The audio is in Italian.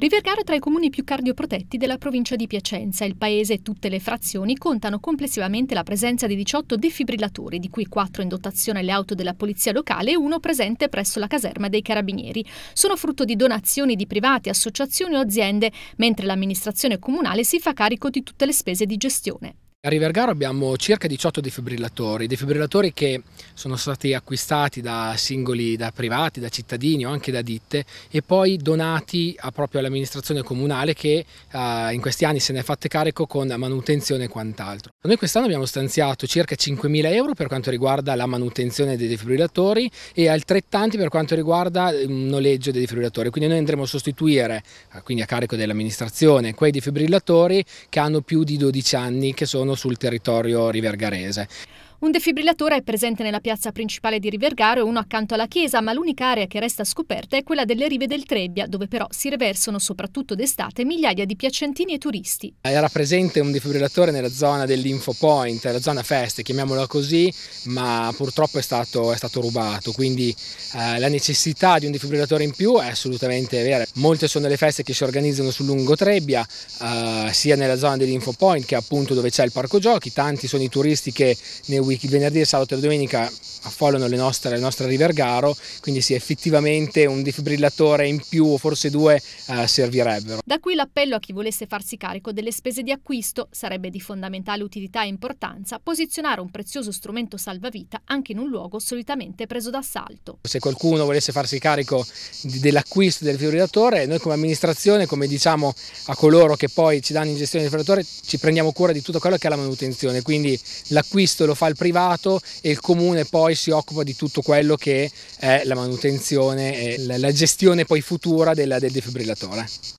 Rivergara è tra i comuni più cardioprotetti della provincia di Piacenza. Il paese e tutte le frazioni contano complessivamente la presenza di 18 defibrillatori, di cui 4 in dotazione alle auto della polizia locale e uno presente presso la caserma dei carabinieri. Sono frutto di donazioni di privati, associazioni o aziende, mentre l'amministrazione comunale si fa carico di tutte le spese di gestione. A Rivergaro abbiamo circa 18 defibrillatori, defibrillatori che sono stati acquistati da singoli, da privati, da cittadini o anche da ditte e poi donati proprio all'amministrazione comunale che eh, in questi anni se ne è fatte carico con manutenzione e quant'altro. Noi quest'anno abbiamo stanziato circa 5.000 euro per quanto riguarda la manutenzione dei defibrillatori e altrettanti per quanto riguarda il mm, noleggio dei defibrillatori, quindi noi andremo a sostituire, eh, quindi a carico dell'amministrazione, quei defibrillatori che hanno più di 12 anni, che sono sul territorio rivergarese. Un defibrillatore è presente nella piazza principale di Rivergaro e uno accanto alla chiesa, ma l'unica area che resta scoperta è quella delle rive del Trebbia, dove però si reversano soprattutto d'estate migliaia di piacentini e turisti. Era presente un defibrillatore nella zona dell'Infopoint, la zona feste, chiamiamola così, ma purtroppo è stato, è stato rubato, quindi eh, la necessità di un defibrillatore in più è assolutamente vera. Molte sono le feste che si organizzano sul lungo Trebbia, eh, sia nella zona dell'Infopoint che appunto dove c'è il parco giochi, tanti sono i turisti che ne usano week, il venerdì, il sabato e la domenica affollano le nostre, le nostre Rivergaro, quindi sì, effettivamente un defibrillatore in più o forse due eh, servirebbero. Da qui l'appello a chi volesse farsi carico delle spese di acquisto, sarebbe di fondamentale utilità e importanza posizionare un prezioso strumento salvavita anche in un luogo solitamente preso d'assalto. Se qualcuno volesse farsi carico dell'acquisto del defibrillatore, noi come amministrazione, come diciamo a coloro che poi ci danno in gestione del defibrillatore, ci prendiamo cura di tutto quello che è la manutenzione, quindi l'acquisto lo fa il privato e il comune poi si occupa di tutto quello che è la manutenzione e la gestione poi futura del defibrillatore.